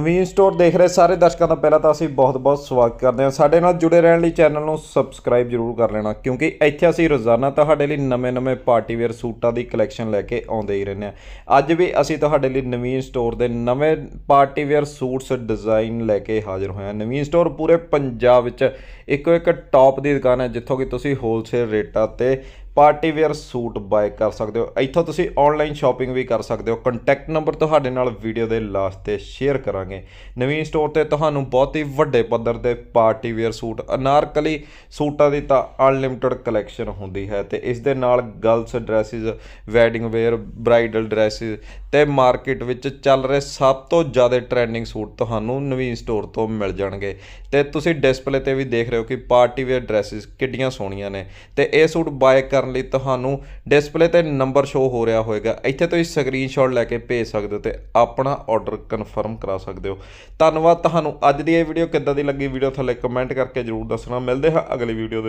ਨਵੀਨ store ਦੇਖ ਰਹੇ ਸਾਰੇ ਦਰਸ਼ਕਾਂ ਦਾ ਪਹਿਲਾਂ ਤਾਂ ਅਸੀਂ ਬਹੁਤ-ਬਹੁਤ ਸਵਾਗਤ ਕਰਦੇ ਹਾਂ ਸਾਡੇ ਨਾਲ ਜੁੜੇ ਰਹਿਣ ਲਈ ਚੈਨਲ ਨੂੰ ਸਬਸਕ੍ਰਾਈਬ ਜ਼ਰੂਰ ਕਰ ਲੈਣਾ ਕਿਉਂਕਿ ਇੱਥੇ ਅਸੀਂ ਰੋਜ਼ਾਨਾ ਤੁਹਾਡੇ ਲਈ ਨਵੇਂ-ਨਵੇਂ ਪਾਰਟੀ ਵੇਅਰ ਸੂਟਾਂ ਦੀ ਕਲੈਕਸ਼ਨ ਲੈ ਕੇ ਆਉਂਦੇ ਹੀ ਰਹਿੰਦੇ ਹਾਂ ਅੱਜ ਵੀ ਅਸੀਂ ਤੁਹਾਡੇ ਲਈ ਨਵੀਨ ਸਟੋਰ ਦੇ ਨਵੇਂ ਪਾਰਟੀ ਵੇਅਰ ਸੂਟਸ ਡਿਜ਼ਾਈਨ ਲੈ ਕੇ ਹਾਜ਼ਰ ਹੋਏ ਹਾਂ ਨਵੀਨ ਸਟੋਰ ਪੂਰੇ ਪੰਜਾਬ ਵਿੱਚ ਇੱਕੋ ਇੱਕ ਟਾਪ ਦੀ ਦੁਕਾਨ ਹੈ ਜਿੱਥੋਂ ਕਿ ਤੁਸੀਂ ਹੋਲਸੇਲ ਰੇਟਾਂ ਤੇ ਪਾਰਟੀ ਵੇਅਰ ਸੂਟ ਬਾਏ ਕਰ ਸਕਦੇ ਹੋ ਇੱਥੋਂ ਤੁਸੀਂ ਆਨਲਾਈਨ ਸ਼ਾਪਿੰਗ ਵੀ ਕਰ ਸਕਦੇ ਹੋ ਕੰਟੈਕਟ ਨੰਬਰ ਤੁਹਾਡੇ ਨਾਲ ਵੀਡੀਓ ਦੇ ਲਾਸਟ ਤੇ ਸ਼ੇਅਰ ਕਰਾਂਗੇ ਨਵੀਂ ਸਟੋਰ ਤੇ ਤੁਹਾਨੂੰ ਬਹੁਤ ਹੀ ਵੱਡੇ ਪੱਧਰ ਤੇ ਪਾਰਟੀ ਵੇਅਰ ਸੂਟ ਅਨਾਰਕਲੀ ਸੂਟਾਂ ਦੀ ਤਾਂ ਅਨਲਿਮਟਿਡ ਕਲੈਕਸ਼ਨ ਹੁੰਦੀ ਹੈ ਤੇ ਇਸ ਦੇ ਨਾਲ girls dresses wedding wear bridal dresses ਤੇ ਮਾਰਕੀਟ ਵਿੱਚ ਚੱਲ ਰਹੇ ਸਭ ਤੋਂ ਜ਼ਿਆਦਾ ਟ੍ਰੈਂਡਿੰਗ ਸੂਟ ਤੁਹਾਨੂੰ ਨਵੀਂ ਸਟੋਰ ਤੋਂ ਮਿਲ ਜਾਣਗੇ ਤੇ ਤੁਸੀਂ ਡਿਸਪਲੇ ਤੇ ਵੀ ਦੇਖ ਰਹੇ ਹੋ ਕਿ ਪਾਰਟੀ ਵੇਅਰ ਡਰੈਸਸ ਕਿੱਡੀਆਂ ਸੋਹਣੀਆਂ ਨੇ ਤੇ ਇਹ ਸੂਟ ਬਾਏ ਕਰਨ ਕਰਨ ਲਈ ਤੁਹਾਨੂੰ ਡਿਸਪਲੇ ਤੇ ਨੰਬਰ ਸ਼ੋ ਹੋ ਰਿਹਾ ਹੋਵੇਗਾ ਇੱਥੇ ਤੁਸੀਂ ਸਕਰੀਨਸ਼ਾਟ ਲੈ ਕੇ ਭੇਜ ਸਕਦੇ ਹੋ ਤੇ ਆਪਣਾ ਆਰਡਰ ਕਨਫਰਮ ਕਰਾ ਸਕਦੇ ਹੋ ਧੰਨਵਾਦ ਤੁਹਾਨੂੰ ਅੱਜ ਦੀ ਇਹ ਵੀਡੀਓ ਕਿੱਦਾਂ ਦੀ ਲੱਗੀ ਵੀਡੀਓ ਥੱਲੇ ਕਮੈਂਟ ਕਰਕੇ ਜਰੂਰ ਦੱਸਣਾ ਮਿਲਦੇ ਹਾਂ ਅਗਲੀ ਵੀਡੀਓ ਦੇ